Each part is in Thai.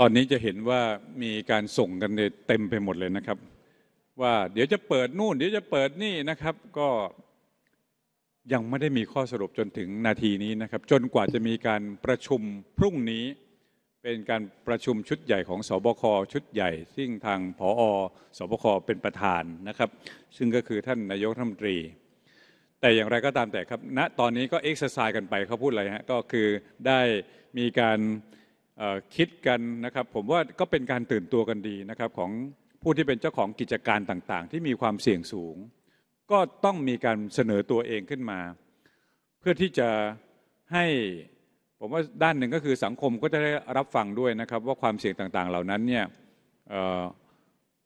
ตอนนี้จะเห็นว่ามีการส่งกันเต็มไปหมดเลยนะครับ ว่าเดี๋ยวจะเปิดนู่นเดี๋ยวจะเปิดนี่นะครับ ก็ยังไม่ได้มีข้อสรุปจนถึงนาทีนี้นะครับ จนกว่าจะมีการประชุมพรุ่งนี้เป็นการประชุมชุดใหญ่ของ สบคชุดใหญ่ซึ่งทางผออสบคเป็นประธานนะครับ ซึ่งก็คือท่านนายกรัฐมนตรี แต่อย่างไรก็ตามแต่ครับณนะตอนนี้ก็เอ็กซ์ไซส์กันไปเขาพูดอะไรฮะก็คือได้มีการคิดกันนะครับ ผมว่าก็เป็นการตื่นตัวกันดีนะครับของผู้ที่เป็นเจ้าของกิจการต่างๆที่มีความเสี่ยงสูง ก็ต้องมีการเสนอตัวเองขึ้นมา เพื่อที่จะให้ ผมว่าด้านหนึ่งก็คือสังคมก็จะได้รับฟังด้วยนะครับ ว่าความเสี่ยงต่างๆเหล่านั้นเนี่ย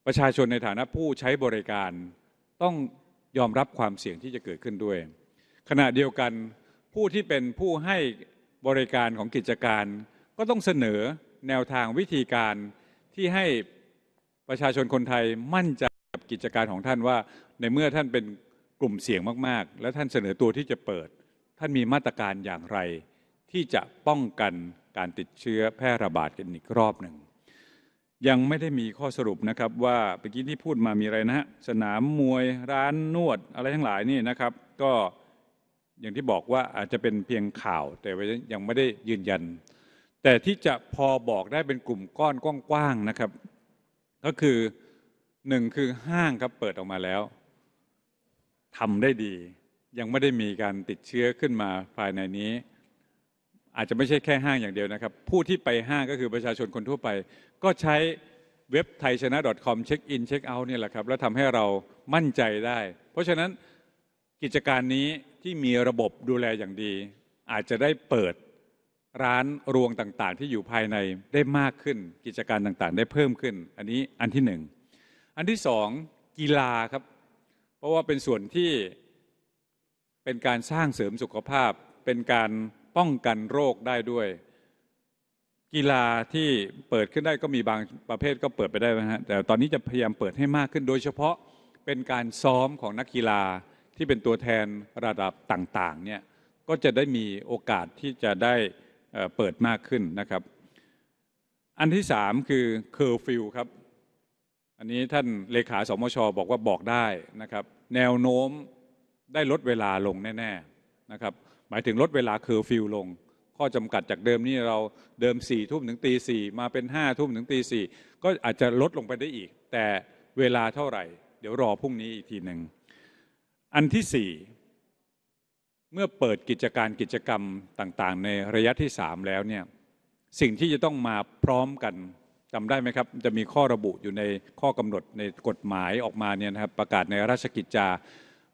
ประชาชนในฐานะผู้ใช้บริการต้องยอมรับความเสี่ยงที่จะเกิดขึ้นด้วย ขณะเดียวกันผู้ที่เป็นผู้ให้บริการของกิจการก็ต้องเสนอแนวทางวิธีการที่ให้ประชาชนคนไทยมั่นใจกับกิจการของท่านว่า ในเมื่อท่านเป็นกลุ่มเสี่ยงมากๆ และท่านเสนอตัวที่จะเปิด ท่านมีมาตรการอย่างไร ที่จะป้องกันการติดเชื้อแพร่ระบาดกันอีกรอบหนึ่งยังไม่ได้มีข้อสรุปนะครับ ว่าเมื่อกี้ที่พูดมามีอะไรนะฮะสนามมวยร้านนวดอะไรทั้งหลายนี่นะครับ ก็อย่างที่บอกว่าอาจจะเป็นเพียงข่าวแต่ยังไม่ได้ยืนยันแต่ที่จะพอบอกได้เป็นกลุ่มก้อนกว้างๆนะครับ ก็คือหนึ่งคือห้างครับเปิดออกมาแล้วทำได้ดี ยังไม่ได้มีการติดเชื้อขึ้นมาภายในนี้ อาจจะไม่ใช่แค่ห้างอย่างเดียวนะครับ ผู้ที่ไปห้างก็คือประชาชนคนทั่วไป ก็ใช้เว็บไทยชนะ .com เช็คอินเช็คเอาท์เนี่ยแหละครับ แล้วทำให้เรามั่นใจได้ เพราะฉะนั้นกิจการนี้ที่มีระบบดูแลอย่างดี อาจจะได้เปิดร้านรวงต่างๆ ที่อยู่ภายในได้มากขึ้นกิจการต่างๆ ได้เพิ่มขึ้นอันนี้อันที่หนึ่ง อันที่สองกีฬาครับ เพราะว่าเป็นส่วนที่เป็นการสร้างเสริมสุขภาพ เป็นการป้องกันโรคได้ด้วย กีฬาที่เปิดขึ้นได้ก็มีบางประเภทก็เปิดไปได้นะฮะแต่ตอนนี้จะพยายามเปิดให้มากขึ้น โดยเฉพาะเป็นการซ้อมของนักกีฬาที่เป็นตัวแทนระดับต่างๆเนี่ยก็จะได้มีโอกาสที่จะได้เปิดมากขึ้นนะครับ อันที่สามคือเคอร์ฟิวครับ อันนี้ท่านเลขาสมช บอกว่าบอกได้นะครับ แนวโน้มได้ลดเวลาลงแน่ ๆ นะครับ หมายถึงลดเวลาเคอร์ฟิวลง ข้อจำกัดจากเดิมนี่เราเดิมสี่ทุ่มถึงตีสี่มาเป็นห้าทุ่มถึงตีสี่ก็อาจจะลดลงไปได้อีก แต่เวลาเท่าไหร่ เดี๋ยวรอพรุ่งนี้อีกทีหนึ่งอันที่สี่เมื่อเปิดกิจการกิจกรรมต่างๆในระยะที่สามแล้วเนี่ยสิ่งที่จะต้องมาพร้อมกันจำได้ไหมครับจะมีข้อระบุอยู่ในข้อกำหนดในกฎหมายออกมาเนี่ยนะครับประกาศในราชกิจจา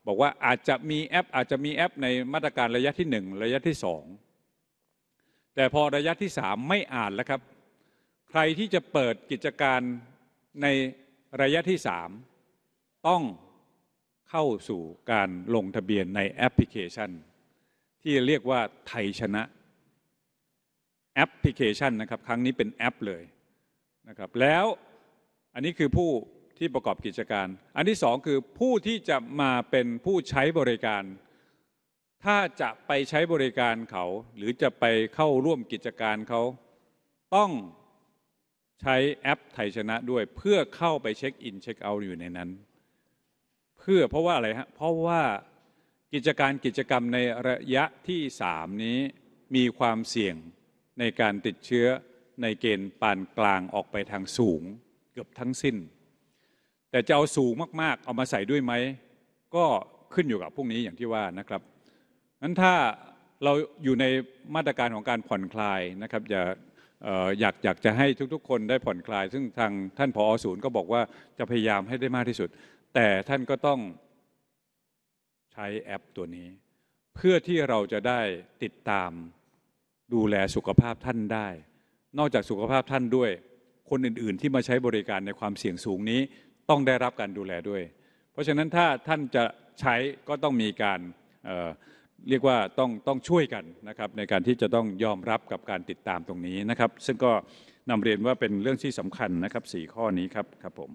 บอกว่าอาจจะมีแอป อาจจะมีแอป ในมาตรการระยะที่1ระยะที่2แต่พอระยะที่3ไม่อ่านแล้วครับ ใครที่จะเปิดกิจการในระยะที่3ต้องเข้าสู่การลงทะเบียนในแอปพลิเคชัน ที่เรียกว่าไทยชนะแอปพลิเคชันนะครับครั้งนี้เป็นแอปเลยนะครับแล้วอันนี้คือผู้ที่ประกอบกิจการ อันที่สองคือผู้ที่จะมาเป็นผู้ใช้บริการ ถ้าจะไปใช้บริการเขาหรือจะไปเข้าร่วมกิจการเขาต้องใช้แอปไทยชนะด้วยเพื่อเข้าไปเช็คอินเช็คเอาท์อยู่ในนั้นพื่อเพราะว่าอะไรฮะเพราะว่ากิจการกิจกรรมในระยะที่สามนี้มีความเสี่ยงในการติดเชื้อในเกณฑ์ปานกลางออกไปทางสูงเกือบทั้งสิ้น แต่จะเอาสูงมาก ๆ เอามาใส่ด้วยไหม ก็ขึ้นอยู่กับพวกนี้อย่างที่ว่านะครับนั้นถ้าเราอยู่ในมาตรการของการผ่อนคลายนะครับอย่าอยากอยากจะให้ทุกๆ คนได้ผ่อนคลาย ซึ่งทางท่านผอศูนย์ก็บอกว่าจะพยายามให้ได้มากที่สุดแต่ท่านก็ต้องใช้แอป ตัวนี้ เพื่อที่เราจะได้ติดตามดูแลสุขภาพท่านได้ นอกจากสุขภาพท่านด้วย คนอื่นๆที่มาใช้บริการในความเสี่ยงสูงนี้ต้องได้รับการดูแลด้วย เพราะฉะนั้นถ้าท่านจะใช้ก็ต้องมีการเเรียกว่าต้องต้องช่วยกันนะครับในการที่จะต้องยอมรับกับการติดตามตรงนี้นะครับ ซึ่งก็นำเรียนว่าเป็นเรื่องที่สำคัญนะครับ 4 ข้อนี้ครับครับผม